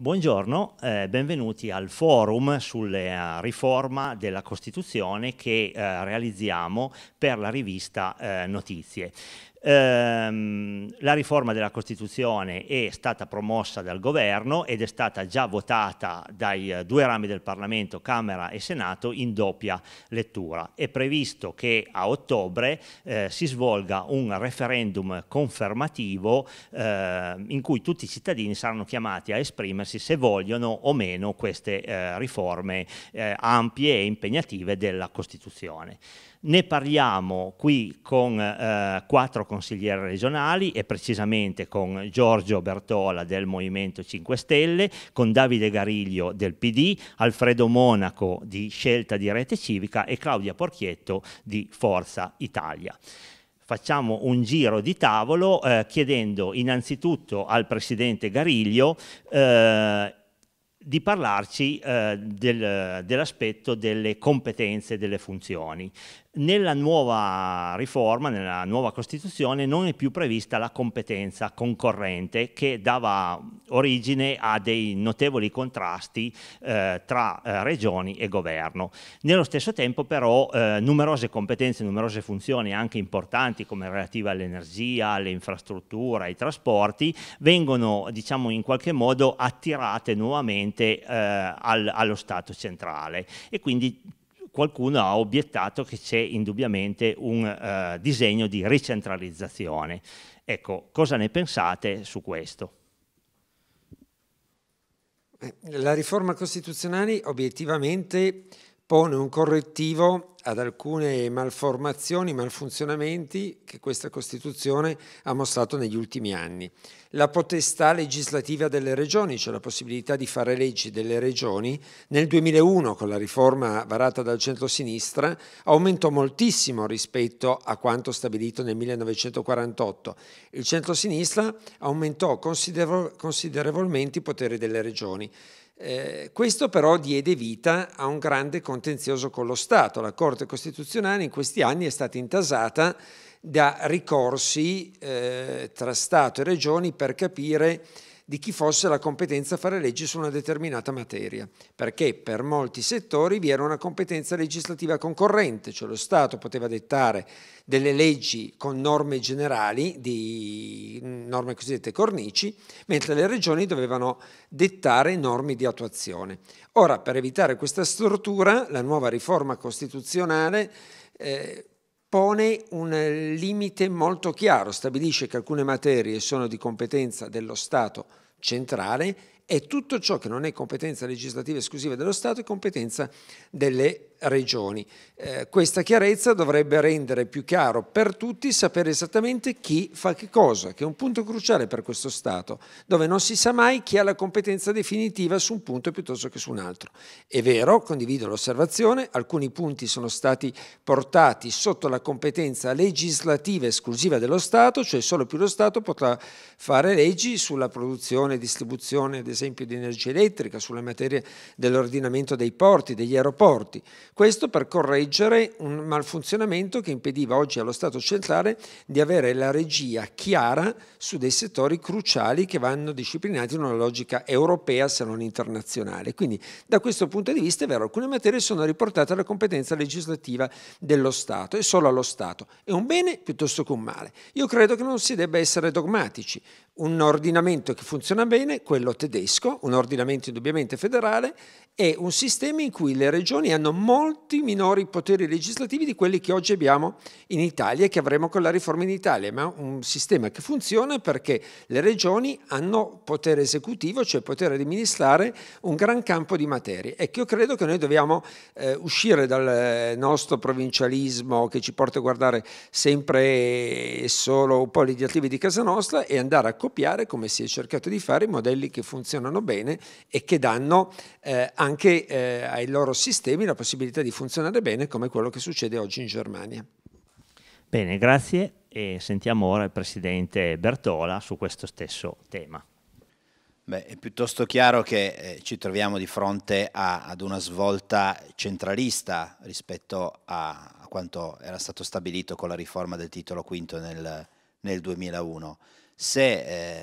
Buongiorno, eh, benvenuti al forum sulla riforma della Costituzione che eh, realizziamo per la rivista eh, Notizie. Ehm, la riforma della Costituzione è stata promossa dal governo ed è stata già votata dai eh, due rami del Parlamento, Camera e Senato, in doppia lettura. È previsto che a ottobre eh, si svolga un referendum confermativo eh, in cui tutti i cittadini saranno chiamati a esprimersi se vogliono o meno queste eh, riforme eh, ampie e impegnative della Costituzione. Ne parliamo qui con eh, quattro consiglieri regionali e precisamente con Giorgio Bertola del Movimento 5 Stelle, con Davide Gariglio del PD, Alfredo Monaco di Scelta di Rete Civica e Claudia Porchietto di Forza Italia facciamo un giro di tavolo eh, chiedendo innanzitutto al Presidente Gariglio eh, di parlarci eh, del, dell'aspetto delle competenze e delle funzioni nella nuova riforma, nella nuova Costituzione, non è più prevista la competenza concorrente che dava origine a dei notevoli contrasti eh, tra eh, regioni e governo. Nello stesso tempo però eh, numerose competenze, numerose funzioni anche importanti come relative all'energia, alle infrastrutture, ai trasporti, vengono diciamo in qualche modo attirate nuovamente eh, al, allo Stato centrale e quindi qualcuno ha obiettato che c'è indubbiamente un eh, disegno di ricentralizzazione. Ecco, cosa ne pensate su questo? Eh, la riforma costituzionale obiettivamente pone un correttivo ad alcune malformazioni, malfunzionamenti che questa Costituzione ha mostrato negli ultimi anni. La potestà legislativa delle regioni, cioè la possibilità di fare leggi delle regioni, nel 2001 con la riforma varata dal centro-sinistra aumentò moltissimo rispetto a quanto stabilito nel 1948. Il centro-sinistra aumentò considerevolmente i poteri delle regioni. Eh, questo però diede vita a un grande contenzioso con lo Stato. La Corte Costituzionale in questi anni è stata intasata da ricorsi eh, tra Stato e Regioni per capire di chi fosse la competenza a fare leggi su una determinata materia, perché per molti settori vi era una competenza legislativa concorrente, cioè lo Stato poteva dettare delle leggi con norme generali, di norme cosiddette cornici, mentre le regioni dovevano dettare norme di attuazione. Ora, per evitare questa struttura, la nuova riforma costituzionale eh, pone un eh, limite molto chiaro, stabilisce che alcune materie sono di competenza dello Stato centrale e tutto ciò che non è competenza legislativa esclusiva dello Stato è competenza delle regioni. Eh, questa chiarezza dovrebbe rendere più chiaro per tutti sapere esattamente chi fa che cosa, che è un punto cruciale per questo Stato, dove non si sa mai chi ha la competenza definitiva su un punto piuttosto che su un altro. È vero, condivido l'osservazione, alcuni punti sono stati portati sotto la competenza legislativa esclusiva dello Stato, cioè solo più lo Stato potrà fare leggi sulla produzione e distribuzione, ad esempio, di energia elettrica, sulle materie dell'ordinamento dei porti, degli aeroporti, questo per correggere un malfunzionamento che impediva oggi allo Stato centrale di avere la regia chiara su dei settori cruciali che vanno disciplinati in una logica europea se non internazionale. Quindi da questo punto di vista è vero, alcune materie sono riportate alla competenza legislativa dello Stato e solo allo Stato. È un bene piuttosto che un male. Io credo che non si debba essere dogmatici un ordinamento che funziona bene, quello tedesco, un ordinamento indubbiamente federale, e un sistema in cui le regioni hanno molti minori poteri legislativi di quelli che oggi abbiamo in Italia e che avremo con la riforma in Italia, ma un sistema che funziona perché le regioni hanno potere esecutivo, cioè potere di amministrare un gran campo di materie. E ecco, che io credo che noi dobbiamo eh, uscire dal nostro provincialismo che ci porta a guardare sempre solo un po' gli attivi di casa nostra e andare a copiare, come si è cercato di fare, i modelli che funzionano bene e che danno eh, anche eh, ai loro sistemi la possibilità di funzionare bene, come quello che succede oggi in Germania. Bene, grazie e sentiamo ora il Presidente Bertola su questo stesso tema. Beh, è piuttosto chiaro che eh, ci troviamo di fronte a, ad una svolta centralista rispetto a, a, quanto era stato stabilito con la riforma del titolo V nel, nel 2001. Se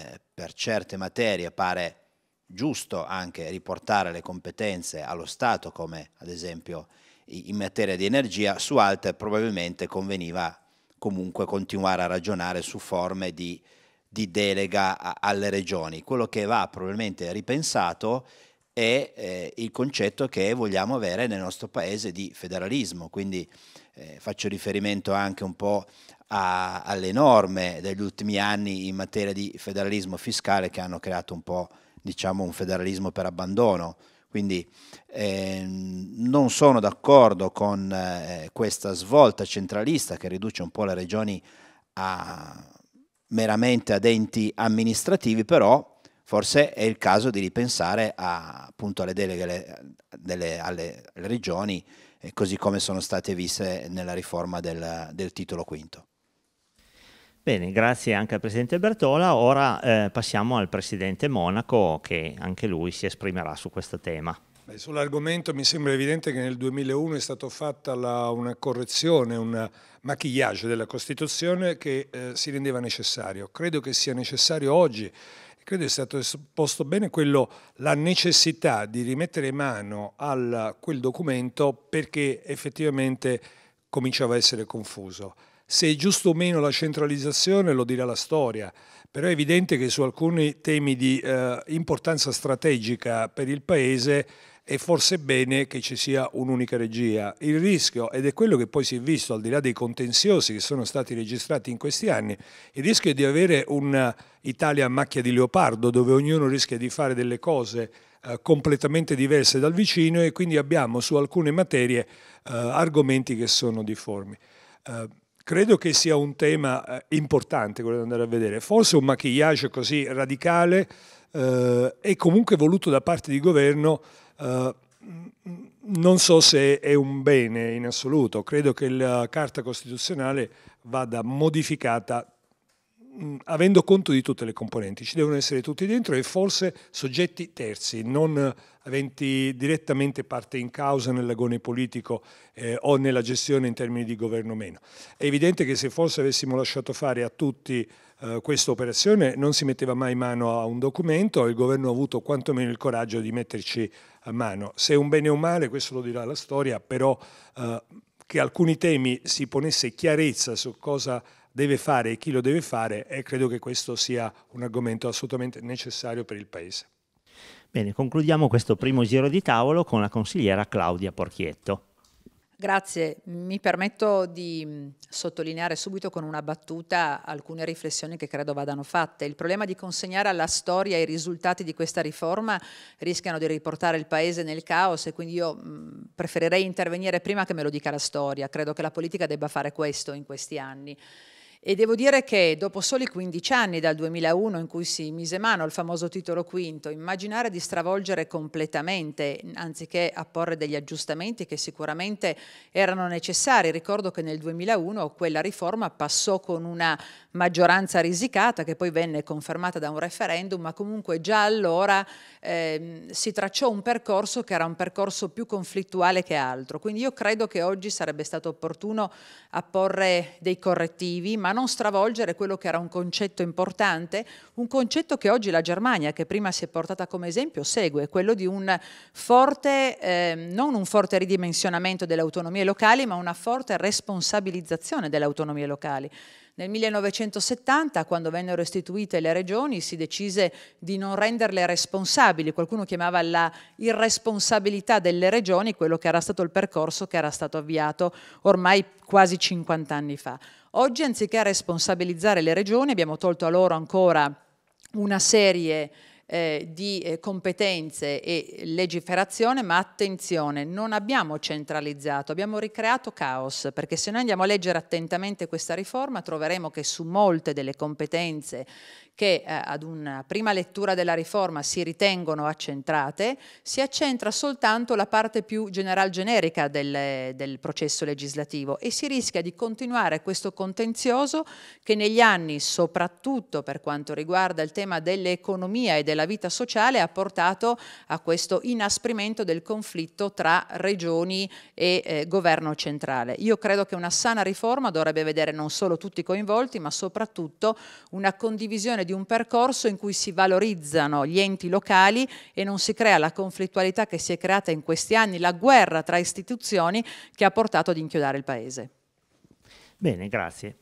eh, per certe materie pare giusto anche riportare le competenze allo Stato, come ad esempio in materia di energia, su altre probabilmente conveniva comunque continuare a ragionare su forme di, di delega a, alle regioni. Quello che va probabilmente ripensato è eh, il concetto che vogliamo avere nel nostro paese di federalismo, quindi eh, faccio riferimento anche un po' a, alle norme degli ultimi anni in materia di federalismo fiscale che hanno creato un po' diciamo, un federalismo per abbandono. Quindi eh, non sono d'accordo con eh, questa svolta centralista che riduce un po' le regioni a, meramente ad enti amministrativi, però forse è il caso di ripensare a, appunto alle deleghe delle, alle, alle regioni, eh, così come sono state viste nella riforma del, del titolo quinto. Bene, grazie anche al Presidente Bertola. Ora eh, passiamo al Presidente Monaco che anche lui si esprimerà su questo tema. Sull'argomento mi sembra evidente che nel 2001 è stata fatta la, una correzione, un maquillage della Costituzione che eh, si rendeva necessario. Credo che sia necessario oggi credo sia stato esposto bene quello, la necessità di rimettere mano a quel documento perché effettivamente cominciava a essere confuso. Se è giusto o meno la centralizzazione lo dirà la storia, però è evidente che su alcuni temi di eh, importanza strategica per il Paese è forse bene che ci sia un'unica regia. Il rischio, ed è quello che poi si è visto al di là dei contenziosi che sono stati registrati in questi anni, il rischio è di avere un'Italia a macchia di leopardo dove ognuno rischia di fare delle cose eh, completamente diverse dal vicino e quindi abbiamo su alcune materie uh, argomenti che sono difformi. Uh, credo che sia un tema importante quello di andare a vedere, forse un maquillage così radicale uh, e comunque voluto da parte di governo eh, non so se è un bene in assoluto, credo che la Carta Costituzionale vada modificata mh, mm, avendo conto di tutte le componenti, ci devono essere tutti dentro e forse soggetti terzi, non aventi direttamente parte in causa nell'agone politico eh, o nella gestione in termini di governo meno. È evidente che se forse avessimo lasciato fare a tutti eh, questa operazione non si metteva mai mano a un documento e il governo ha avuto quantomeno il coraggio di metterci a mano. Se è un bene o un male, questo lo dirà la storia, però eh, che alcuni temi si ponesse chiarezza su cosa deve fare e chi lo deve fare e credo che questo sia un argomento assolutamente necessario per il Paese. Bene, concludiamo questo primo giro di tavolo con la consigliera Claudia Porchietto. Grazie, mi permetto di mm, sottolineare subito con una battuta alcune riflessioni che credo vadano fatte. Il problema di consegnare alla storia i risultati di questa riforma rischiano di riportare il Paese nel caos e quindi io mm, preferirei intervenire prima che me lo dica la storia. Credo che la politica debba fare questo in questi anni. E devo dire che dopo soli 15 anni dal 2001 in cui si mise mano al famoso titolo quinto, immaginare di stravolgere completamente, anziché apporre degli aggiustamenti che sicuramente erano necessari, ricordo che nel 2001 quella riforma passò con una maggioranza risicata che poi venne confermata da un referendum, ma comunque già allora eh, si tracciò un percorso che era un percorso più conflittuale che altro. Quindi io credo che oggi sarebbe stato opportuno apporre dei correttivi, ma non stravolgere quello che era un concetto importante, un concetto che oggi la Germania, che prima si è portata come esempio, segue, quello di un forte, eh, non un forte ridimensionamento delle autonomie locali, ma una forte responsabilizzazione delle autonomie locali. Nel 1970, quando vennero istituite le regioni, si decise di non renderle responsabili. Qualcuno chiamava la irresponsabilità delle regioni quello che era stato il percorso che era stato avviato ormai quasi 50 anni fa. Oggi anziché responsabilizzare le regioni abbiamo tolto a loro ancora una serie eh, di eh, competenze e legiferazione, ma attenzione, non abbiamo centralizzato, abbiamo ricreato caos, perché se noi andiamo a leggere attentamente questa riforma troveremo che su molte delle competenze che eh, ad una prima lettura della riforma si ritengono accentrate, si accentra soltanto la parte più general generica del, del processo legislativo e si rischia di continuare questo contenzioso che negli anni, soprattutto per quanto riguarda il tema dell'economia e della vita sociale, ha portato a questo inasprimento del conflitto tra regioni e eh, governo centrale. Io credo che una sana riforma dovrebbe vedere non solo tutti coinvolti, ma soprattutto una condivisione di un percorso in cui si valorizzano gli enti locali e non si crea la conflittualità che si è creata in questi anni, la guerra tra istituzioni che ha portato ad inchiodare il Paese. Bene, grazie.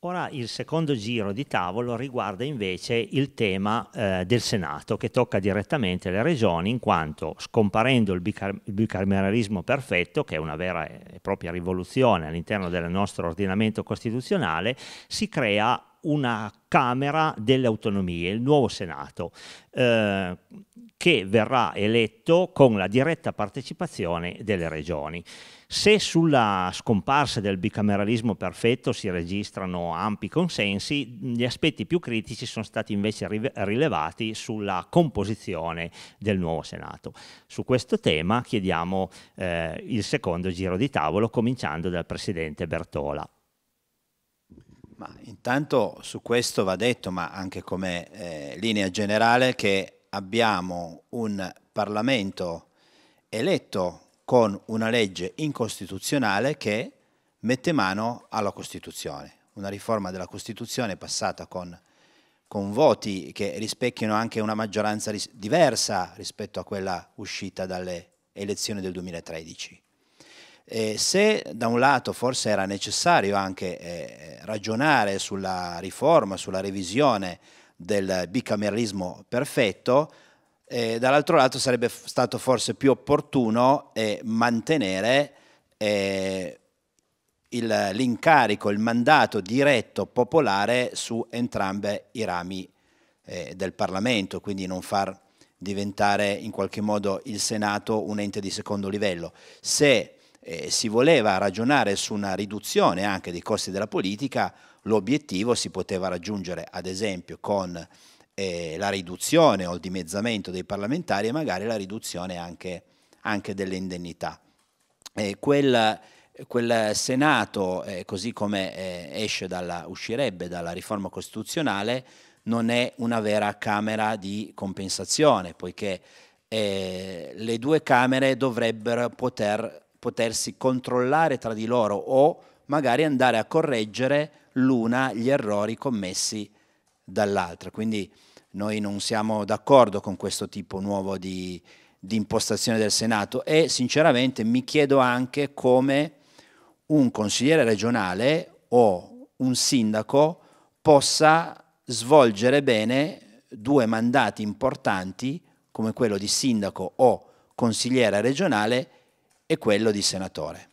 Ora il secondo giro di tavolo riguarda invece il tema eh, del Senato che tocca direttamente le regioni in quanto scomparendo il, bicar il bicameralismo perfetto, che è una vera e propria rivoluzione all'interno del nostro ordinamento costituzionale, si crea una Camera delle Autonomie, il nuovo Senato, eh, che verrà eletto con la diretta partecipazione delle regioni. Se sulla scomparsa del bicameralismo perfetto si registrano ampi consensi, gli aspetti più critici sono stati invece rilevati sulla composizione del nuovo Senato. Su questo tema chiediamo eh, il secondo giro di tavolo, cominciando dal Presidente Bertola. Ma intanto su questo va detto, ma anche come eh, linea generale, che abbiamo un Parlamento eletto con una legge incostituzionale che mette mano alla Costituzione. Una riforma della Costituzione passata con, con voti che rispecchiano anche una maggioranza ris diversa rispetto a quella uscita dalle elezioni del 2013. Eh, se da un lato forse era necessario anche eh, ragionare sulla riforma, sulla revisione del bicameralismo perfetto, eh, dall'altro lato sarebbe stato forse più opportuno eh, mantenere eh, il, l'incarico, il mandato diretto popolare su entrambe i rami eh, del Parlamento, quindi non far diventare in qualche modo il Senato un ente di secondo livello. Se eh, si voleva ragionare su una riduzione anche dei costi della politica, l'obiettivo si poteva raggiungere ad esempio con eh, la riduzione o il dimezzamento dei parlamentari e magari la riduzione anche, anche delle indennità. Eh, quel, quel, Senato, eh, così come eh, dalla, uscirebbe dalla riforma costituzionale, non è una vera Camera di compensazione, poiché eh, le due Camere dovrebbero poter potersi controllare tra di loro o magari andare a correggere l'una gli errori commessi dall'altra. Quindi noi non siamo d'accordo con questo tipo nuovo di, di impostazione del Senato e sinceramente mi chiedo anche come un consigliere regionale o un sindaco possa svolgere bene due mandati importanti come quello di sindaco o consigliere regionale e quello di senatore.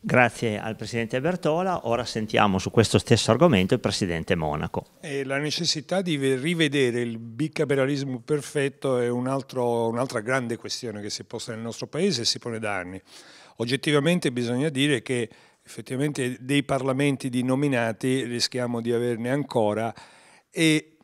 Grazie al Presidente Bertola, ora sentiamo su questo stesso argomento il Presidente Monaco. E eh, la necessità di rivedere il bicameralismo perfetto è un'altra grande questione che si è posta nel nostro Paese e si pone da anni. Oggettivamente bisogna dire che effettivamente dei parlamenti di nominati rischiamo di averne ancora e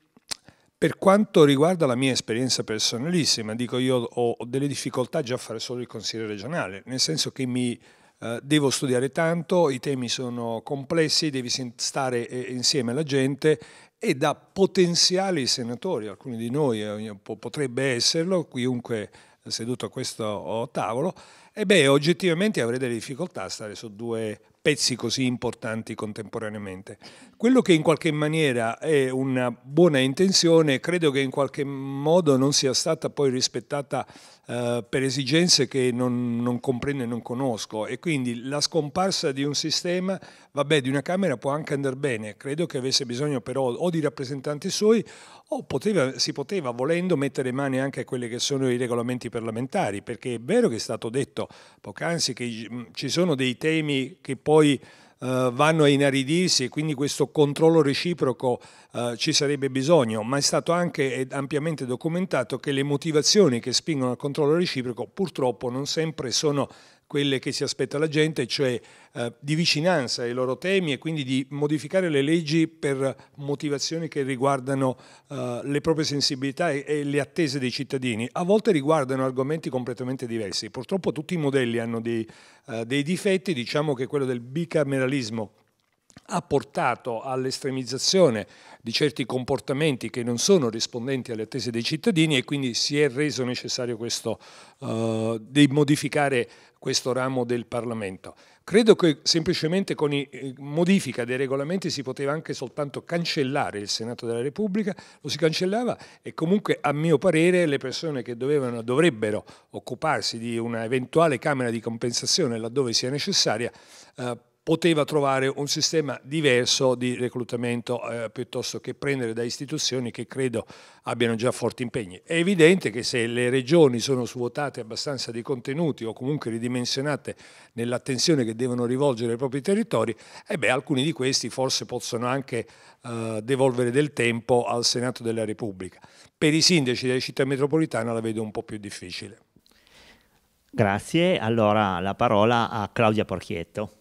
per quanto riguarda la mia esperienza personalissima, dico io ho delle difficoltà già a fare solo il consiglio regionale, nel senso che mi eh, devo studiare tanto, i temi sono complessi, devi stare eh, insieme alla gente e da potenziali senatori, alcuni di noi eh, potrebbe esserlo, chiunque seduto a questo tavolo, e beh, oggettivamente avrei delle difficoltà a stare su due pezzi così importanti contemporaneamente. Quello che in qualche maniera è una buona intenzione, credo che in qualche modo non sia stata poi rispettata eh, per esigenze che non, non, comprendo e non conosco e quindi la scomparsa di un sistema, vabbè, di una Camera può anche andare bene, credo che avesse bisogno però o di rappresentanti suoi o poteva, si poteva volendo mettere mani anche a quelli che sono i regolamenti parlamentari, perché è vero che è stato detto poc'anzi che ci sono dei temi che poi eh, vanno a inaridirsi e quindi questo controllo reciproco eh, ci sarebbe bisogno, ma è stato anche ampiamente documentato che le motivazioni che spingono al controllo reciproco purtroppo non sempre sono quelle che si aspetta la gente, cioè eh, di vicinanza ai loro temi e quindi di modificare le leggi per motivazioni che riguardano eh, le proprie sensibilità e, e, le attese dei cittadini. A volte riguardano argomenti completamente diversi. Purtroppo tutti i modelli hanno dei, eh, dei difetti, diciamo che quello del bicameralismo ha portato all'estremizzazione di certi comportamenti che non sono rispondenti alle attese dei cittadini e quindi si è reso necessario questo, uh, di modificare questo ramo del Parlamento. Credo che semplicemente con i, eh, modifica dei regolamenti si poteva anche soltanto cancellare il Senato della Repubblica, lo si cancellava e comunque a mio parere le persone che dovevano, dovrebbero occuparsi di una eventuale Camera di compensazione laddove sia necessaria eh, poteva trovare un sistema diverso di reclutamento eh, piuttosto che prendere da istituzioni che credo abbiano già forti impegni. È evidente che se le regioni sono svuotate abbastanza di contenuti o comunque ridimensionate nell'attenzione che devono rivolgere ai propri territori, eh beh, alcuni di questi forse possono anche eh, devolvere del tempo al Senato della Repubblica. Per i sindaci delle città metropolitane la vedo un po' più difficile. Grazie, allora la parola a Claudia Porchietto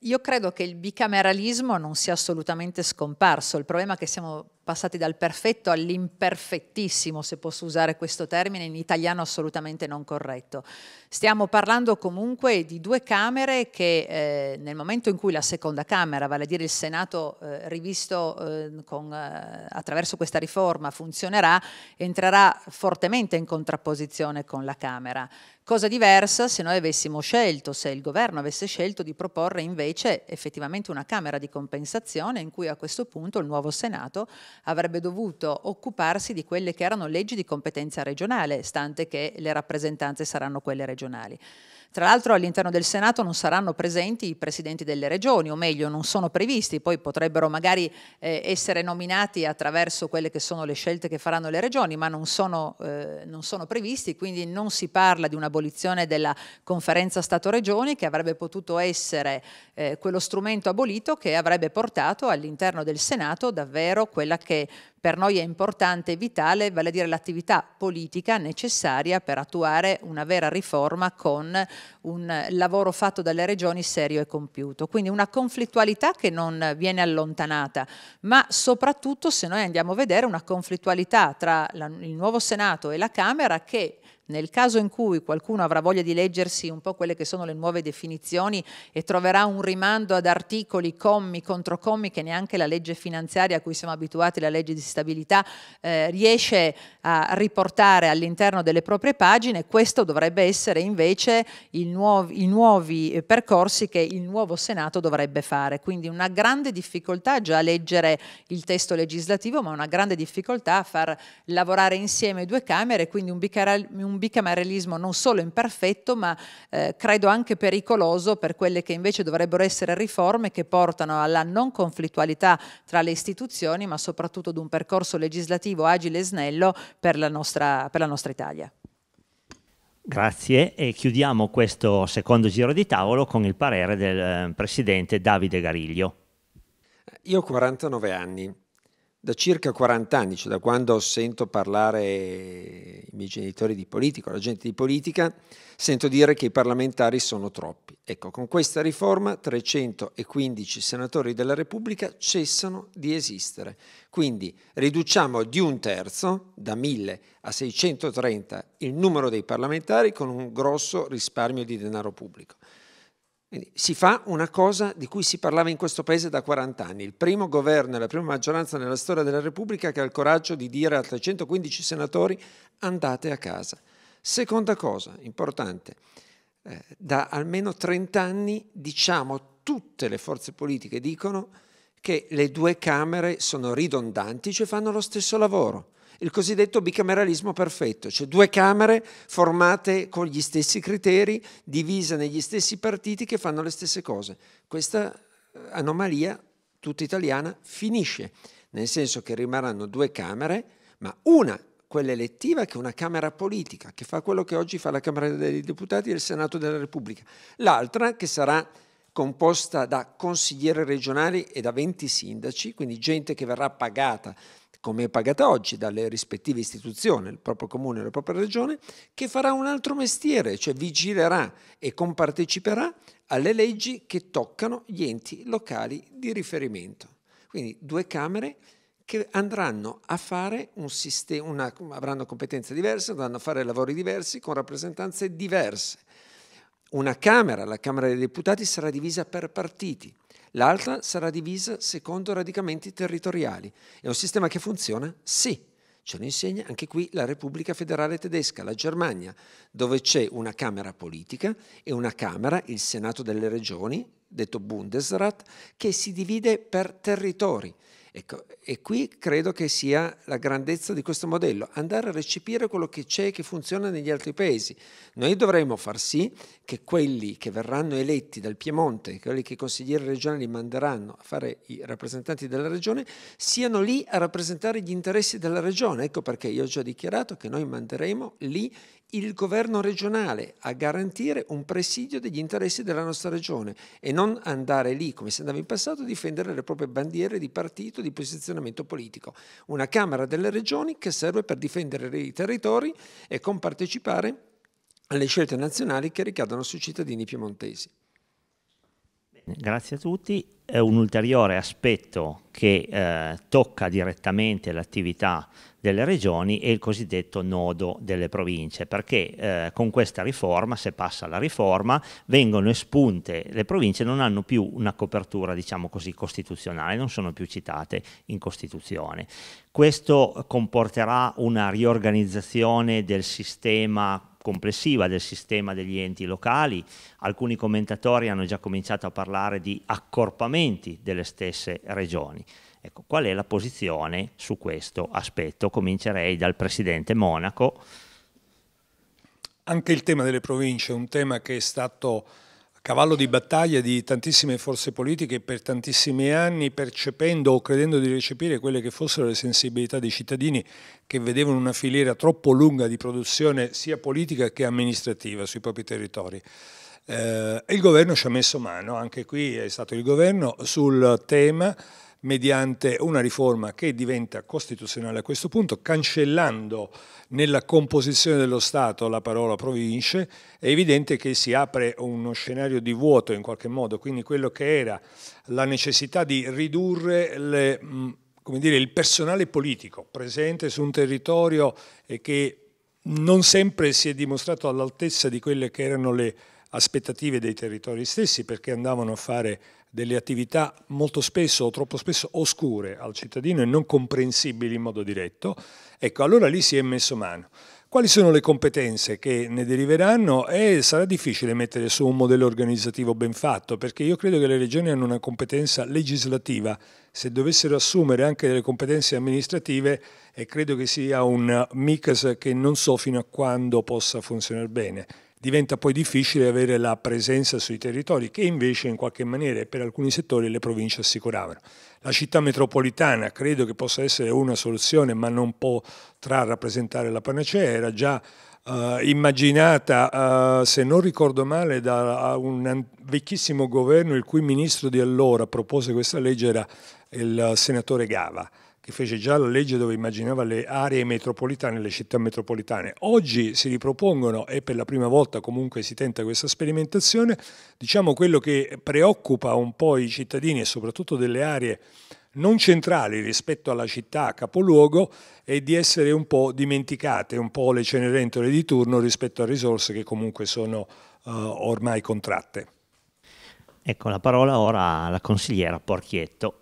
io credo che il bicameralismo non sia assolutamente scomparso, il problema è che siamo passati dal perfetto all'imperfettissimo, se posso usare questo termine, in italiano assolutamente non corretto. Stiamo parlando comunque di due Camere che eh, nel momento in cui la seconda Camera, vale a dire il Senato eh, rivisto eh, con, eh, attraverso questa riforma, funzionerà, entrerà fortemente in contrapposizione con la Camera. Cosa diversa se noi avessimo scelto, se il governo avesse scelto di proporre invece effettivamente una Camera di compensazione in cui a questo punto il nuovo Senato avrebbe dovuto occuparsi di quelle che erano leggi di competenza regionale, stante che le rappresentanze saranno quelle regionali. Tra l'altro all'interno del Senato non saranno presenti i presidenti delle regioni, o meglio non sono previsti, poi potrebbero magari eh, essere nominati attraverso quelle che sono le scelte che faranno le regioni, ma non sono, eh, non sono previsti, quindi non si parla di un'abolizione della conferenza Stato-Regioni che avrebbe potuto essere eh, quello strumento abolito che avrebbe portato all'interno del Senato davvero quella che per noi è importante e vitale, vale a dire l'attività politica necessaria per attuare una vera riforma con un lavoro fatto dalle regioni serio e compiuto. Quindi una conflittualità che non viene allontanata, ma soprattutto se noi andiamo a vedere una conflittualità tra il nuovo Senato e la Camera che nel caso in cui qualcuno avrà voglia di leggersi un po' quelle che sono le nuove definizioni e troverà un rimando ad articoli, commi, controcommi che neanche la legge finanziaria a cui siamo abituati, la legge di stabilità, eh, riesce a riportare all'interno delle proprie pagine, questo dovrebbe essere invece nuovo, i nuovi eh, percorsi che il nuovo Senato dovrebbe fare. Quindi una grande difficoltà già a leggere il testo legislativo, ma una grande difficoltà a far lavorare insieme due Camere, quindi un bicameralismo un bicameralismo non solo imperfetto ma eh, credo anche pericoloso per quelle che invece dovrebbero essere riforme che portano alla non conflittualità tra le istituzioni ma soprattutto ad un percorso legislativo agile e snello per la nostra, per la nostra Italia. Grazie e chiudiamo questo secondo giro di tavolo con il parere del eh, Presidente Davide Gariglio. Io ho 49 anni, da circa 40 anni, cioè da quando sento parlare i miei genitori di politica, la gente di politica, sento dire che i parlamentari sono troppi. Ecco, con questa riforma 315 senatori della Repubblica cessano di esistere. Quindi riduciamo di un terzo, da 1000 a 630, il numero dei parlamentari con un grosso risparmio di denaro pubblico. Quindi si fa una cosa di cui si parlava in questo Paese da 40 anni, il primo governo e la prima maggioranza nella storia della Repubblica che ha il coraggio di dire a 315 senatori andate a casa. Seconda cosa importante, eh, da almeno 30 anni diciamo tutte le forze politiche dicono che le due Camere sono ridondanti, cioè fanno lo stesso lavoro il cosiddetto bicameralismo perfetto, cioè due Camere formate con gli stessi criteri, divise negli stessi partiti che fanno le stesse cose. Questa eh, anomalia tutta italiana finisce, nel senso che rimarranno due Camere, ma una, quella elettiva, che è una Camera politica, che fa quello che oggi fa la Camera dei Deputati e il Senato della Repubblica, l'altra che sarà composta da consiglieri regionali e da 20 sindaci, quindi gente che verrà pagata come è pagata oggi dalle rispettive istituzioni, il proprio comune e la propria regione, che farà un altro mestiere, cioè vigilerà e comparteciperà alle leggi che toccano gli enti locali di riferimento. Quindi due Camere che andranno a fare un sistema, una, avranno competenze diverse, andranno a fare lavori diversi con rappresentanze diverse. Una Camera, la Camera dei Deputati, sarà divisa per partiti l'altra sarà divisa secondo radicamenti territoriali. È un sistema che funziona? Sì. Ce lo insegna anche qui la Repubblica Federale Tedesca, la Germania, dove c'è una Camera politica e una Camera, il Senato delle Regioni, detto Bundesrat, che si divide per territori Ecco, e qui credo che sia la grandezza di questo modello, andare a recepire quello che c'è e che funziona negli altri paesi. Noi dovremmo far sì che quelli che verranno eletti dal Piemonte, quelli che i consiglieri regionali manderanno a fare i rappresentanti della regione, siano lì a rappresentare gli interessi della regione. Ecco perché io ho già dichiarato che noi manderemo lì il governo regionale a garantire un presidio degli interessi della nostra regione e non andare lì, come si andava in passato, a difendere le proprie bandiere di partito, di posizionamento politico, una Camera delle regioni che serve per difendere i territori e compartecipare alle scelte nazionali che ricadono sui cittadini piemontesi. Grazie a tutti. Un ulteriore aspetto che eh, tocca direttamente l'attività delle regioni è il cosiddetto nodo delle province, perché eh, con questa riforma, se passa la riforma, vengono espunte le province, non hanno più una copertura, diciamo così, costituzionale, non sono più citate in Costituzione. Questo comporterà una riorganizzazione del sistema complessiva del sistema degli enti locali. Alcuni commentatori hanno già cominciato a parlare di accorpamenti delle stesse regioni. Ecco, qual è la posizione su questo aspetto? Comincerei dal Presidente Monaco. Anche il tema delle province è un tema che è stato cavallo di battaglia di tantissime forze politiche per tantissimi anni, percependo o credendo di recepire quelle che fossero le sensibilità dei cittadini che vedevano una filiera troppo lunga di produzione sia politica che amministrativa sui propri territori. Eh, il governo ci ha messo mano, anche qui è stato il governo, sul tema mediante una riforma che diventa costituzionale a questo punto, cancellando nella composizione dello Stato la parola province, è evidente che si apre uno scenario di vuoto in qualche modo, quindi quello che era la necessità di ridurre le, dire, il personale politico presente su un territorio e che non sempre si è dimostrato all'altezza di quelle che erano le aspettative dei territori stessi perché andavano a fare delle attività molto spesso o troppo spesso oscure al cittadino e non comprensibili in modo diretto, ecco, allora lì si è messo mano. Quali sono le competenze che ne deriveranno? E sarà difficile mettere su un modello organizzativo ben fatto, perché io credo che le regioni hanno una competenza legislativa, se dovessero assumere anche delle competenze amministrative, e eh, credo che sia un mix che non so fino a quando possa funzionare bene diventa poi difficile avere la presenza sui territori che invece in qualche maniera per alcuni settori le province assicuravano. La città metropolitana credo che possa essere una soluzione ma non potrà rappresentare la panacea, era già Uh, immaginata, uh, se non ricordo male, da un vecchissimo governo il cui ministro di allora propose questa legge era il eh, senatore Gava che fece già la legge dove immaginava le aree metropolitane, le città metropolitane. Oggi si ripropongono, e per la prima volta comunque si tenta questa sperimentazione, diciamo quello che preoccupa un po' i cittadini e soprattutto delle aree non centrali rispetto alla città capoluogo è di essere un po' dimenticate, un po' le cenerentole di turno rispetto a risorse che comunque sono uh, ormai contratte. Ecco la parola ora alla consigliera Porchietto.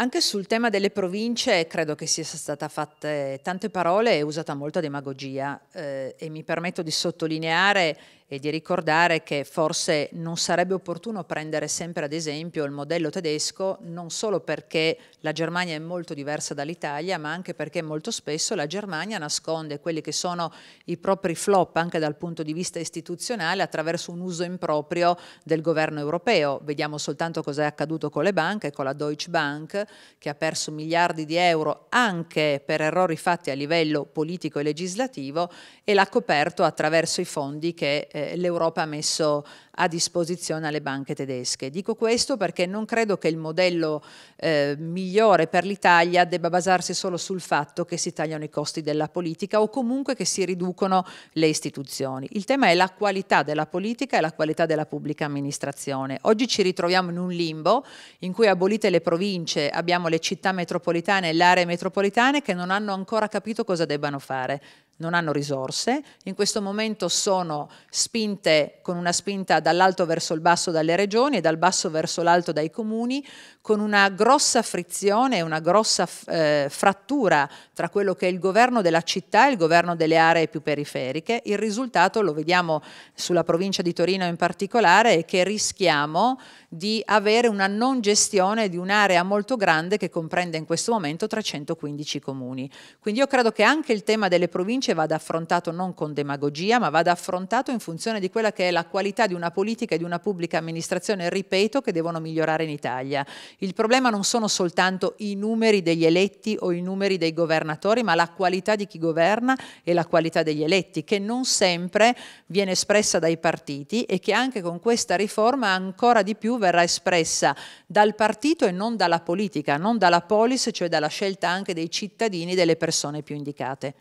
Anche sul tema delle province credo che sia stata fatta tante parole e usata molta demagogia eh, e mi permetto di sottolineare e di ricordare che forse non sarebbe opportuno prendere sempre ad esempio il modello tedesco non solo perché la Germania è molto diversa dall'Italia ma anche perché molto spesso la Germania nasconde quelli che sono i propri flop anche dal punto di vista istituzionale attraverso un uso improprio del governo europeo. Vediamo soltanto cosa è accaduto con le banche, con la Deutsche Bank che ha perso miliardi di euro anche per errori fatti a livello politico e legislativo e l'ha coperto attraverso i fondi che eh, eh, l'Europa ha messo a disposizione alle banche tedesche. Dico questo perché non credo che il modello eh, migliore per l'Italia debba basarsi solo sul fatto che si tagliano i costi della politica o comunque che si riducono le istituzioni. Il tema è la qualità della politica e la qualità della pubblica amministrazione. Oggi ci ritroviamo in un limbo in cui abolite le province, abbiamo le città metropolitane e le aree metropolitane che non hanno ancora capito cosa debbano fare non hanno risorse, in questo momento sono spinte con una spinta dall'alto verso il basso dalle regioni e dal basso verso l'alto dai comuni, con una grossa frizione, una grossa eh, frattura tra quello che è il governo della città e il governo delle aree più periferiche. Il risultato, lo vediamo sulla provincia di Torino in particolare, è che rischiamo di avere una non gestione di un'area molto grande che comprende in questo momento 315 comuni. Quindi io credo che anche il tema delle province invece vada affrontato non con demagogia, ma vada affrontato in funzione di quella che è la qualità di una politica e di una pubblica amministrazione, ripeto, che devono migliorare in Italia. Il problema non sono soltanto i numeri degli eletti o i numeri dei governatori, ma la qualità di chi governa e la qualità degli eletti, che non sempre viene espressa dai partiti e che anche con questa riforma ancora di più verrà espressa dal partito e non dalla politica, non dalla polis, cioè dalla scelta anche dei cittadini, e delle persone più indicate.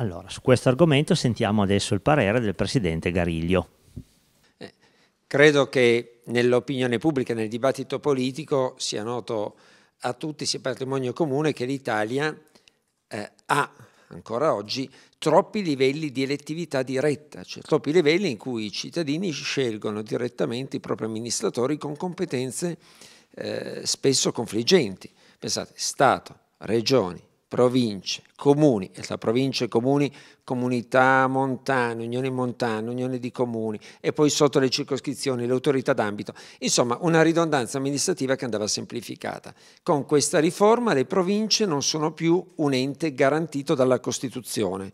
Allora, su questo argomento sentiamo adesso il parere del Presidente Gariglio. Eh, credo che nell'opinione pubblica, nel dibattito politico, sia noto a tutti, sia patrimonio comune, che l'Italia eh, ha ancora oggi troppi livelli di elettività diretta, cioè troppi livelli in cui i cittadini scelgono direttamente i propri amministratori con competenze eh, spesso confliggenti. Pensate, Stato, Regioni, province, comuni, tra province e comuni comunità montane, unione montana, unione di comuni e poi sotto le circoscrizioni, le autorità d'ambito, insomma una ridondanza amministrativa che andava semplificata. Con questa riforma le province non sono più un ente garantito dalla Costituzione,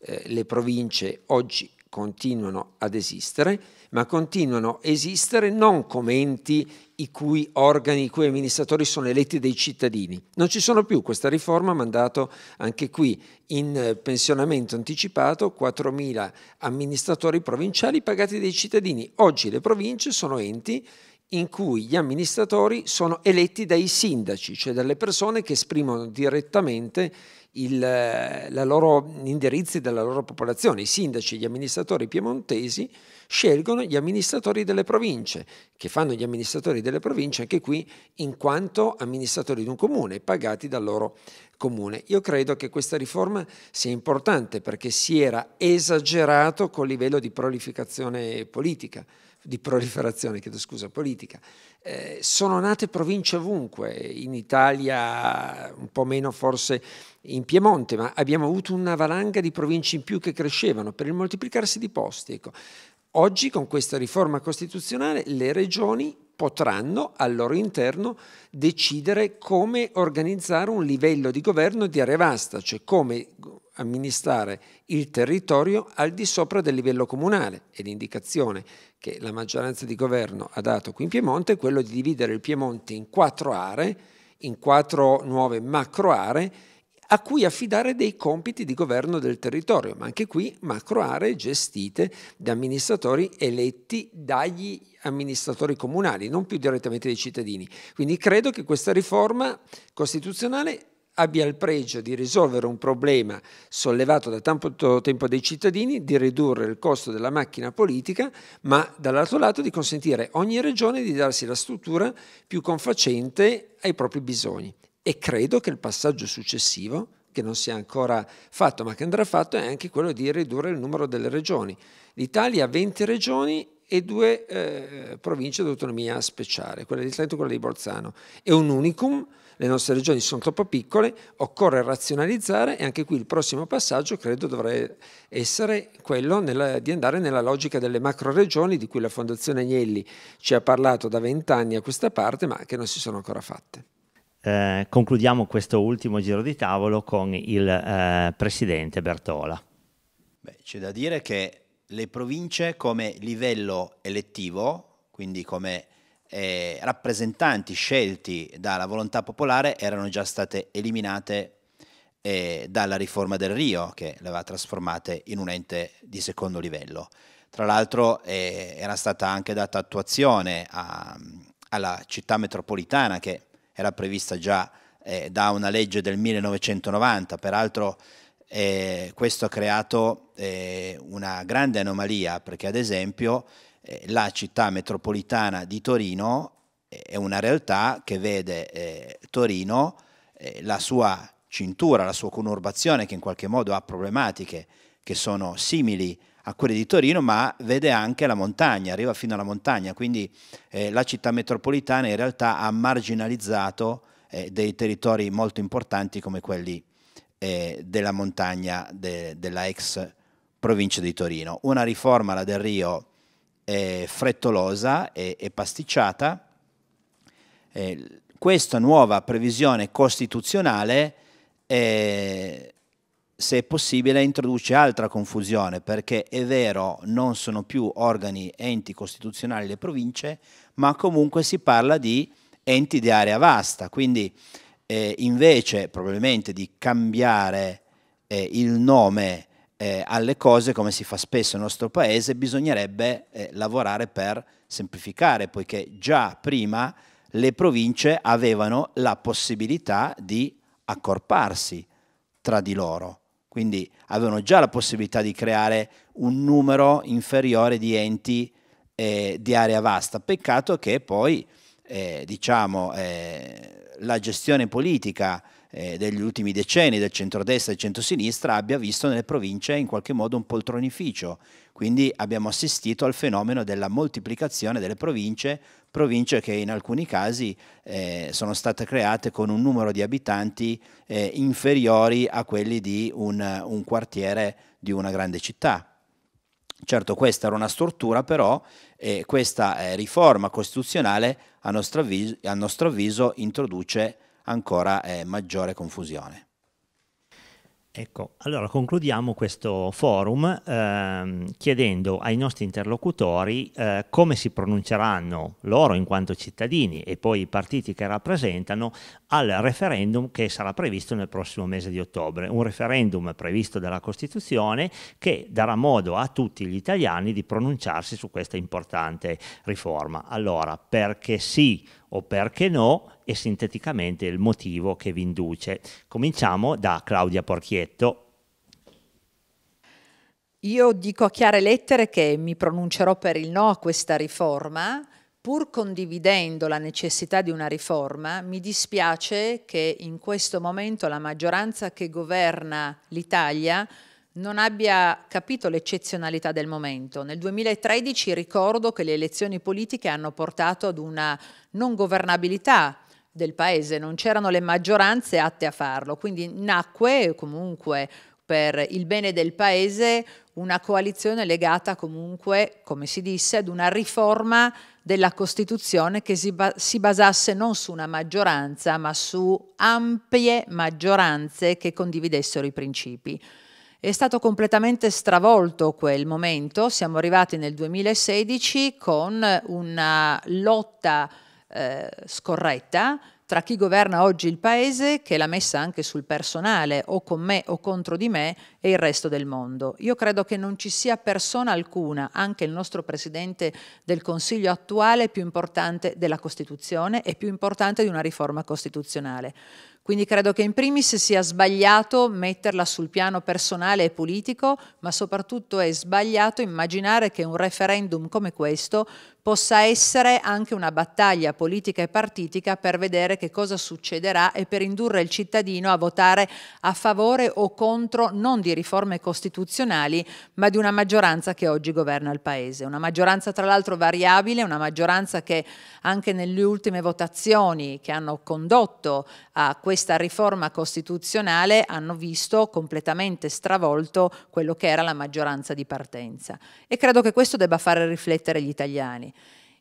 eh, le province oggi continuano ad esistere ma continuano a esistere non come enti i cui organi, i cui amministratori sono eletti dai cittadini. Non ci sono più, questa riforma ha mandato anche qui in eh, pensionamento anticipato 4.000 amministratori provinciali pagati dai cittadini. Oggi le province sono enti in cui gli amministratori sono eletti dai sindaci, cioè dalle persone che esprimono direttamente il, la loro indirizzi della loro popolazione. I sindaci, gli amministratori piemontesi scelgono gli amministratori delle province, che fanno gli amministratori delle province anche qui in quanto amministratori di un comune, pagati dal loro comune. Io credo che questa riforma sia importante perché si era esagerato col livello di prolificazione politica di proliferazione, chiedo scusa, politica. Eh, sono nate province ovunque, in Italia un po' meno forse in Piemonte, ma abbiamo avuto una valanga di province in più che crescevano per il moltiplicarsi di posti. Ecco. Oggi con questa riforma costituzionale le regioni potranno al loro interno decidere come organizzare un livello di governo di area vasta, cioè come amministrare il territorio al di sopra del livello comunale e l'indicazione che la maggioranza di governo ha dato qui in Piemonte è quello di dividere il Piemonte in quattro aree, in quattro nuove macro aree a cui affidare dei compiti di governo del territorio, ma anche qui macro aree gestite da amministratori eletti dagli amministratori comunali, non più direttamente dai cittadini. Quindi credo che questa riforma costituzionale abbia il pregio di risolvere un problema sollevato da tanto tempo dai cittadini, di ridurre il costo della macchina politica, ma dall'altro lato di consentire a ogni regione di darsi la struttura più confacente ai propri bisogni. E credo che il passaggio successivo, che non si è ancora fatto ma che andrà fatto, è anche quello di ridurre il numero delle regioni. L'Italia ha 20 regioni e due eh, province d'autonomia speciale, quella di Trento e quella di Bolzano. È un unicum le nostre regioni sono troppo piccole, occorre razionalizzare e anche qui il prossimo passaggio credo dovrebbe essere quello nella, di andare nella logica delle macro regioni di cui la Fondazione Agnelli ci ha parlato da vent'anni a questa parte ma che non si sono ancora fatte. Eh, concludiamo questo ultimo giro di tavolo con il eh, presidente Bertola. Beh, c'è da dire che le province come livello elettivo, quindi come eh, rappresentanti scelti dalla volontà popolare erano già state eliminate eh, dalla riforma del Rio, che le aveva trasformate in un ente di secondo livello. Tra l'altro eh, era stata anche data attuazione a, alla città metropolitana che era prevista già eh, da una legge del 1990, peraltro eh, questo ha creato eh, una grande anomalia perché ad esempio eh, la città metropolitana di Torino eh, è una realtà che vede eh, Torino, eh, la sua cintura, la sua conurbazione che in qualche modo ha problematiche che sono simili a quelle di Torino, ma vede anche la montagna, arriva fino alla montagna, quindi eh, la città metropolitana in realtà ha marginalizzato eh, dei territori molto importanti come quelli della montagna de, della ex provincia di Torino. Una riforma, la del Rio, eh, frettolosa e, e pasticciata. Eh, questa nuova previsione costituzionale, eh, se possibile, introduce altra confusione, perché è vero, non sono più organi enti costituzionali le province, ma comunque si parla di enti di area vasta, quindi eh, invece probabilmente di cambiare eh, il nome eh, alle cose come si fa spesso nel nostro paese, bisognerebbe eh, lavorare per semplificare, poiché già prima le province avevano la possibilità di accorparsi tra di loro, quindi avevano già la possibilità di creare un numero inferiore di enti eh, di area vasta. Peccato che poi, eh, diciamo, eh, la gestione politica eh, degli ultimi decenni del centrodestra e del centrosinistra abbia visto nelle province in qualche modo un poltronificio. Quindi abbiamo assistito al fenomeno della moltiplicazione delle province, province che in alcuni casi eh, sono state create con un numero di abitanti eh, inferiori a quelli di un, un quartiere di una grande città. Certo questa era una struttura, però e questa eh, riforma costituzionale a nostro, avviso, a nostro avviso introduce ancora eh, maggiore confusione. Ecco, allora concludiamo questo forum ehm, chiedendo ai nostri interlocutori eh, come si pronunceranno loro in quanto cittadini e poi i partiti che rappresentano al referendum che sarà previsto nel prossimo mese di ottobre, un referendum previsto dalla Costituzione che darà modo a tutti gli italiani di pronunciarsi su questa importante riforma. Allora, perché sì o perché no e sinteticamente il motivo che vi induce. Cominciamo da Claudia Porchietto. Io dico a chiare lettere che mi pronuncerò per il no a questa riforma, pur condividendo la necessità di una riforma, mi dispiace che in questo momento la maggioranza che governa l'Italia non abbia capito l'eccezionalità del momento. Nel 2013 ricordo che le elezioni politiche hanno portato ad una non governabilità del paese, non c'erano le maggioranze atte a farlo, quindi nacque comunque per il bene del paese una coalizione legata comunque, come si disse, ad una riforma della Costituzione che si, ba si, basasse non su una maggioranza, ma su ampie maggioranze che condividessero i principi. È stato completamente stravolto quel momento, siamo arrivati nel 2016 con una lotta eh, scorretta tra chi governa oggi il paese, che l'ha messa anche sul personale, o con me o contro di me, e il resto del mondo. Io credo che non ci sia persona alcuna, anche il nostro Presidente del Consiglio attuale, più importante della Costituzione e più importante di una riforma costituzionale. Quindi credo che in primis sia sbagliato metterla sul piano personale e politico, ma soprattutto è sbagliato immaginare che un referendum come questo possa essere anche una battaglia politica e partitica per vedere che cosa succederà e per indurre il cittadino a votare a favore o contro non di riforme costituzionali, ma di una maggioranza che oggi governa il Paese. Una maggioranza tra l'altro variabile, una maggioranza che anche nelle ultime votazioni che hanno condotto a questa riforma costituzionale hanno visto completamente stravolto quello che era la maggioranza di partenza. E credo che questo debba fare riflettere gli italiani.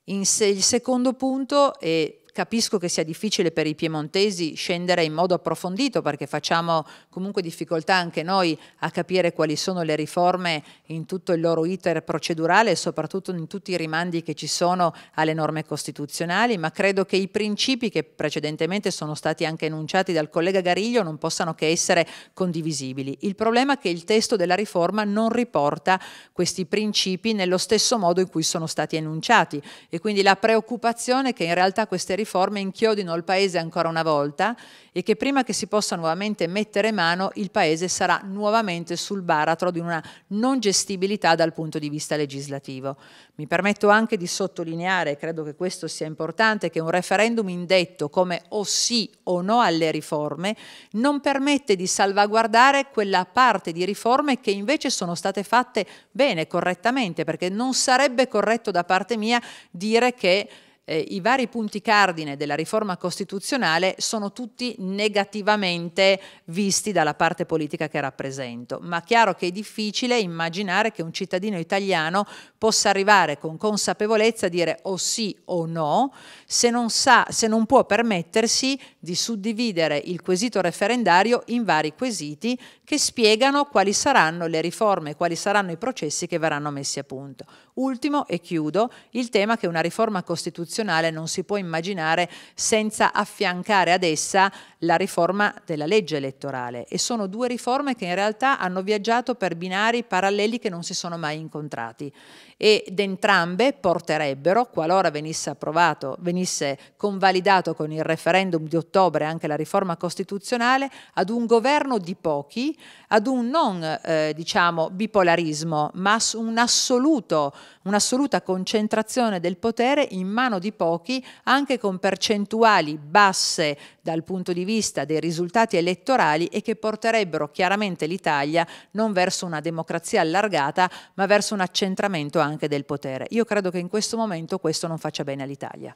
In se, il secondo punto è Capisco che sia difficile per i piemontesi scendere in modo approfondito perché facciamo comunque difficoltà anche noi a capire quali sono le riforme in tutto il loro iter procedurale e soprattutto in tutti i rimandi che ci sono alle norme costituzionali, ma credo che i principi che precedentemente sono stati anche enunciati dal collega Gariglio non possano che essere condivisibili. Il problema è che il testo della riforma non riporta questi principi nello stesso modo in cui sono stati enunciati e quindi la preoccupazione che in realtà queste riforme riforme inchiodino il Paese ancora una volta e che prima che si possa nuovamente mettere mano il Paese sarà nuovamente sul baratro di una non gestibilità dal punto di vista legislativo. Mi permetto anche di sottolineare, credo che questo sia importante, che un referendum indetto come o sì o no alle riforme non permette di salvaguardare quella parte di riforme che invece sono state fatte bene, correttamente, perché non sarebbe corretto da parte mia dire che eh, i vari punti cardine della riforma costituzionale sono tutti negativamente visti dalla parte politica che rappresento, ma chiaro che è difficile immaginare che un cittadino italiano possa arrivare con consapevolezza a dire o sì o no se non, sa, se non può permettersi di suddividere il quesito referendario in vari quesiti che spiegano quali saranno le riforme, quali saranno i processi che verranno messi a punto. Ultimo, e chiudo, il tema che una riforma costituzionale non si può immaginare senza affiancare ad essa la riforma della legge elettorale e sono due riforme che in realtà hanno viaggiato per binari paralleli che non si sono mai incontrati ed entrambe porterebbero, qualora venisse approvato, venisse convalidato con il referendum di ottobre anche la riforma costituzionale, ad un governo di pochi, ad un non eh, diciamo bipolarismo, ma un assoluto un'assoluta concentrazione del potere in mano di pochi, anche con percentuali basse dal punto di vista dei risultati elettorali e che porterebbero chiaramente l'Italia non verso una democrazia allargata, ma verso un accentramento anche del potere. Io credo che in questo momento questo non faccia bene all'Italia.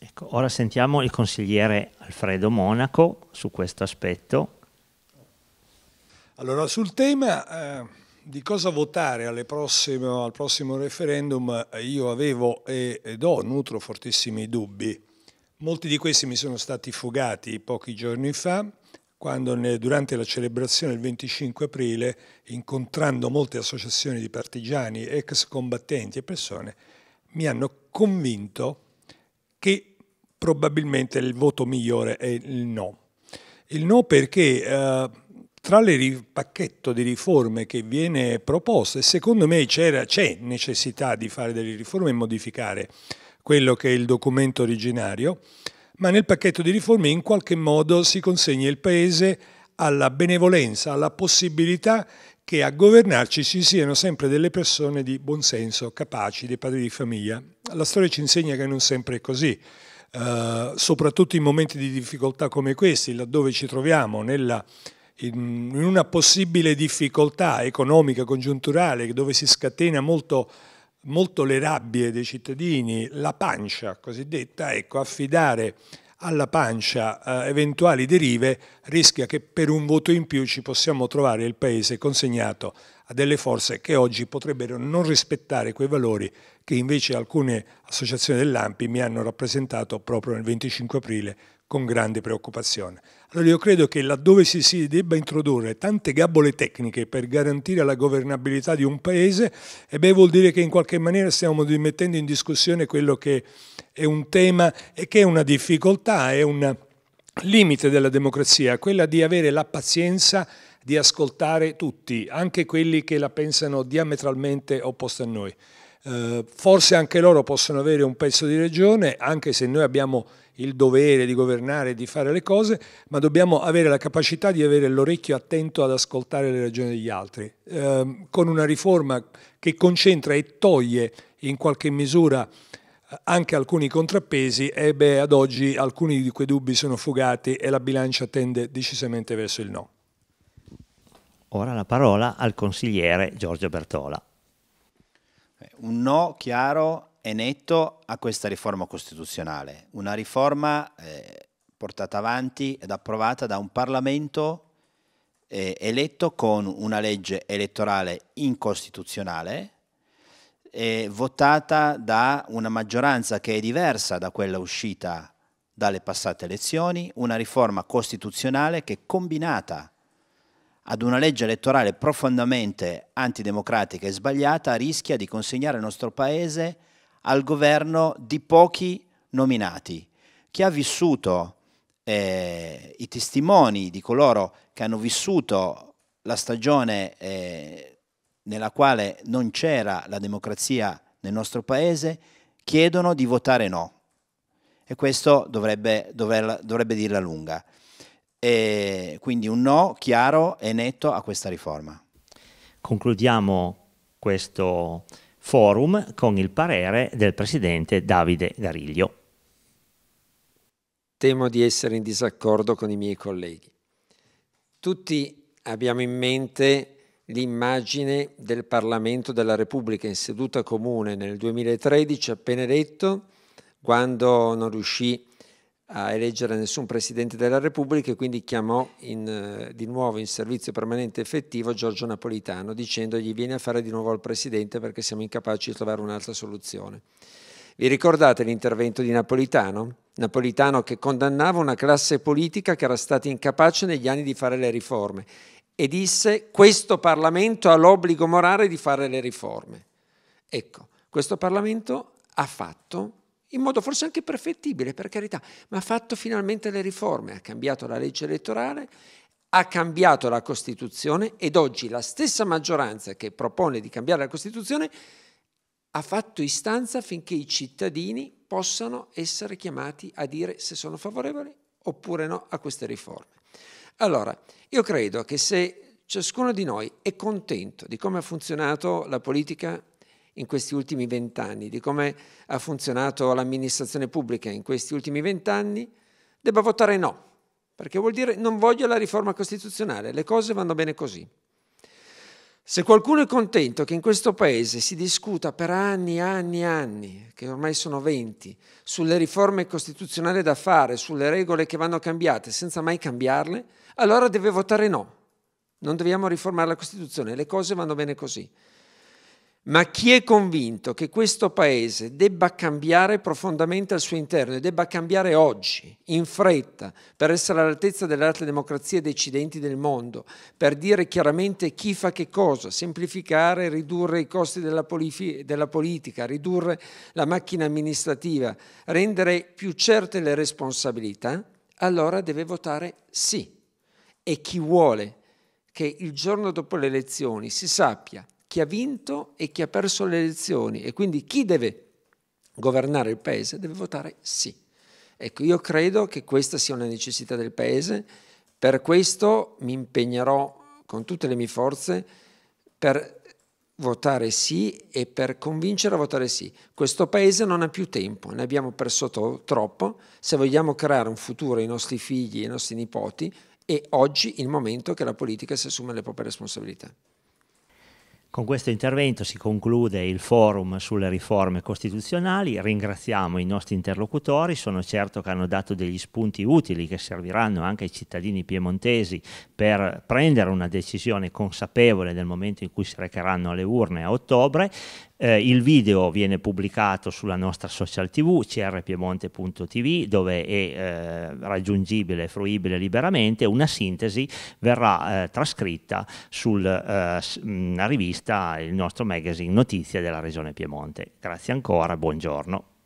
Ecco, ora sentiamo il consigliere Alfredo Monaco su questo aspetto. Allora, sul tema eh, di cosa votare prossime, al prossimo referendum io avevo e, ed ho, nutro fortissimi dubbi. Molti di questi mi sono stati fugati pochi giorni fa, quando durante la celebrazione del 25 aprile, incontrando molte associazioni di partigiani, ex combattenti e persone, mi hanno convinto che probabilmente il voto migliore è il no. Il no perché... Eh, tra il pacchetto di riforme che viene proposto, e secondo me c'è necessità di fare delle riforme e modificare quello che è il documento originario, ma nel pacchetto di riforme in qualche modo si consegna il Paese alla benevolenza, alla possibilità che a governarci ci siano sempre delle persone di buonsenso, capaci, dei padri di famiglia. La storia ci insegna che non sempre è così. Uh, soprattutto in momenti di difficoltà come questi, laddove ci troviamo nella in una possibile difficoltà economica, congiunturale, dove si scatena molto, molto le rabbie dei cittadini, la pancia cosiddetta, ecco, affidare alla pancia eh, eventuali derive rischia che per un voto in più ci possiamo trovare il Paese consegnato a delle forze che oggi potrebbero non rispettare quei valori che invece alcune associazioni dell'AMPI mi hanno rappresentato proprio il 25 aprile con grande preoccupazione. Allora io credo che laddove si, si, debba introdurre tante gabbole tecniche per garantire la governabilità di un paese, e beh, vuol dire che in qualche maniera stiamo mettendo in discussione quello che è un tema e che è una difficoltà, è un limite della democrazia, quella di avere la pazienza di ascoltare tutti, anche quelli che la pensano diametralmente opposta a noi. Eh, forse anche loro possono avere un pezzo di regione, anche se noi abbiamo il dovere di governare e di fare le cose, ma dobbiamo avere la capacità di avere l'orecchio attento ad ascoltare le ragioni degli altri, eh, con una riforma che concentra e toglie in qualche misura eh, anche alcuni contrappesi, e beh, ad oggi alcuni di quei dubbi sono fugati e la bilancia tende decisamente verso il no. Ora la parola al consigliere Giorgio Bertola. Un no chiaro e netto a questa riforma costituzionale, una riforma eh, portata avanti ed approvata da un Parlamento eh, eletto con una legge elettorale incostituzionale, eh, votata da una maggioranza che è diversa da quella uscita dalle passate elezioni, una riforma costituzionale che combinata ad una legge elettorale profondamente antidemocratica e sbagliata rischia di consegnare il nostro Paese al governo di pochi nominati. Chi ha vissuto eh, i testimoni di coloro che hanno vissuto la stagione eh, nella quale non c'era la democrazia nel nostro Paese chiedono di votare no. E questo dovrebbe, dovrebbe dirla lunga. E quindi un no chiaro e netto a questa riforma. Concludiamo questo forum con il parere del presidente Davide Gariglio. Temo di essere in disaccordo con i miei colleghi. Tutti abbiamo in mente l'immagine del Parlamento della Repubblica in seduta comune nel 2013, appena eletto, quando non riuscì a eleggere nessun Presidente della Repubblica e quindi chiamò in, eh, di nuovo in servizio permanente effettivo Giorgio Napolitano dicendogli vieni a fare di nuovo il Presidente perché siamo incapaci di trovare un'altra soluzione. Vi ricordate l'intervento di Napolitano? Napolitano che condannava una classe politica che era stata incapace negli anni di fare le riforme e disse questo Parlamento ha l'obbligo morale di fare le riforme. Ecco, questo Parlamento ha fatto in modo forse anche perfettibile, per carità, ma ha fatto finalmente le riforme, ha cambiato la legge elettorale, ha cambiato la Costituzione ed oggi la stessa maggioranza che propone di cambiare la Costituzione ha fatto istanza affinché i cittadini possano essere chiamati a dire se sono favorevoli oppure no a queste riforme. Allora, io credo che se ciascuno di noi è contento di come ha funzionato la politica in questi ultimi vent'anni, di come ha funzionato l'amministrazione pubblica in questi ultimi vent'anni, debba votare no, perché vuol dire non voglio la riforma costituzionale, le cose vanno bene così. Se qualcuno è contento che in questo Paese si discuta per anni e anni e anni, che ormai sono venti, sulle riforme costituzionali da fare, sulle regole che vanno cambiate senza mai cambiarle, allora deve votare no. Non dobbiamo riformare la Costituzione, le cose vanno bene così. Ma chi è convinto che questo Paese debba cambiare profondamente al suo interno e debba cambiare oggi, in fretta, per essere all'altezza delle altre democrazie decidenti del mondo, per dire chiaramente chi fa che cosa, semplificare, ridurre i costi della, della politica, ridurre la macchina amministrativa, rendere più certe le responsabilità, allora deve votare sì. E chi vuole che il giorno dopo le elezioni si sappia chi ha vinto e chi ha perso le elezioni e quindi chi deve governare il Paese deve votare sì. Ecco, io credo che questa sia una necessità del Paese, per questo mi impegnerò con tutte le mie forze per votare sì e per convincere a votare sì. Questo Paese non ha più tempo, ne abbiamo perso to- troppo, se vogliamo creare un futuro ai nostri figli, e ai nostri nipoti, è oggi il momento che la politica si assume le proprie responsabilità. Con questo intervento si conclude il forum sulle riforme costituzionali, ringraziamo i nostri interlocutori, sono certo che hanno dato degli spunti utili che serviranno anche ai cittadini piemontesi per prendere una decisione consapevole nel momento in cui si recheranno alle urne a ottobre, eh, il video viene pubblicato sulla nostra social tv crpiemonte.tv dove è eh, raggiungibile, fruibile liberamente. Una sintesi verrà eh, trascritta sulla eh, mm, rivista, il nostro magazine Notizie della Regione Piemonte. Grazie ancora, buongiorno.